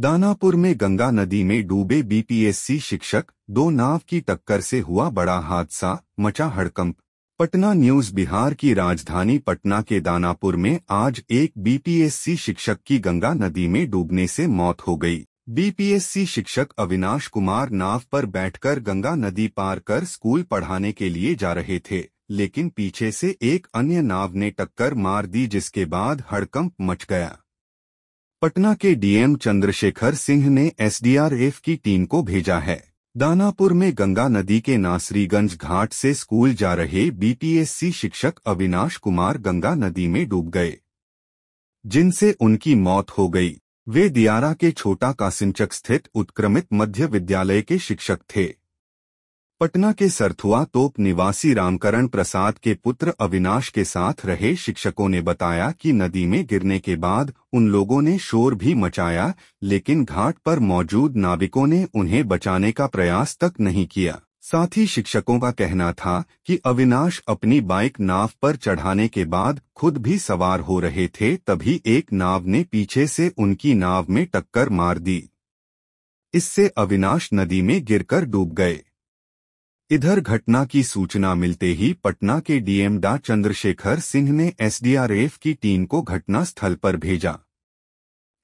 दानापुर में गंगा नदी में डूबे बीपीएससी शिक्षक दो नाव की टक्कर से हुआ बड़ा हादसा मचा हड़कंप पटना न्यूज बिहार की राजधानी पटना के दानापुर में आज एक बीपीएससी शिक्षक की गंगा नदी में डूबने से मौत हो गई बीपीएससी शिक्षक अविनाश कुमार नाव पर बैठकर गंगा नदी पार कर स्कूल पढ़ाने के लिए जा रहे थे लेकिन पीछे से एक अन्य नाव ने टक्कर मार दी जिसके बाद हड़कंप मच गया पटना के डीएम चंद्रशेखर सिंह ने एसडीआरएफ की टीम को भेजा है दानापुर में गंगा नदी के नासरीगंज घाट से स्कूल जा रहे बीपीएससी शिक्षक अविनाश कुमार गंगा नदी में डूब गए जिनसे उनकी मौत हो गई वे दियारा के छोटा कासिमचक स्थित उत्क्रमित मध्य विद्यालय के शिक्षक थे पटना के सरथुआ तोप निवासी रामकरण प्रसाद के पुत्र अविनाश के साथ रहे शिक्षकों ने बताया कि नदी में गिरने के बाद उन लोगों ने शोर भी मचाया लेकिन घाट पर मौजूद नाविकों ने उन्हें बचाने का प्रयास तक नहीं किया साथ ही शिक्षकों का कहना था कि अविनाश अपनी बाइक नाव पर चढ़ाने के बाद खुद भी सवार हो रहे थे तभी एक नाव ने पीछे से उनकी नाव में टक्कर मार दी इससे अविनाश नदी में गिरकर डूब गए इधर घटना की सूचना मिलते ही पटना के डीएम डा चंद्रशेखर सिंह ने एसडीआरएफ की टीम को घटना स्थल पर भेजा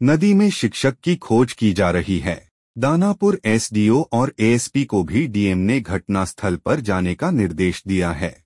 नदी में शिक्षक की खोज की जा रही है दानापुर एसडीओ और एएसपी को भी डीएम ने घटना स्थल पर जाने का निर्देश दिया है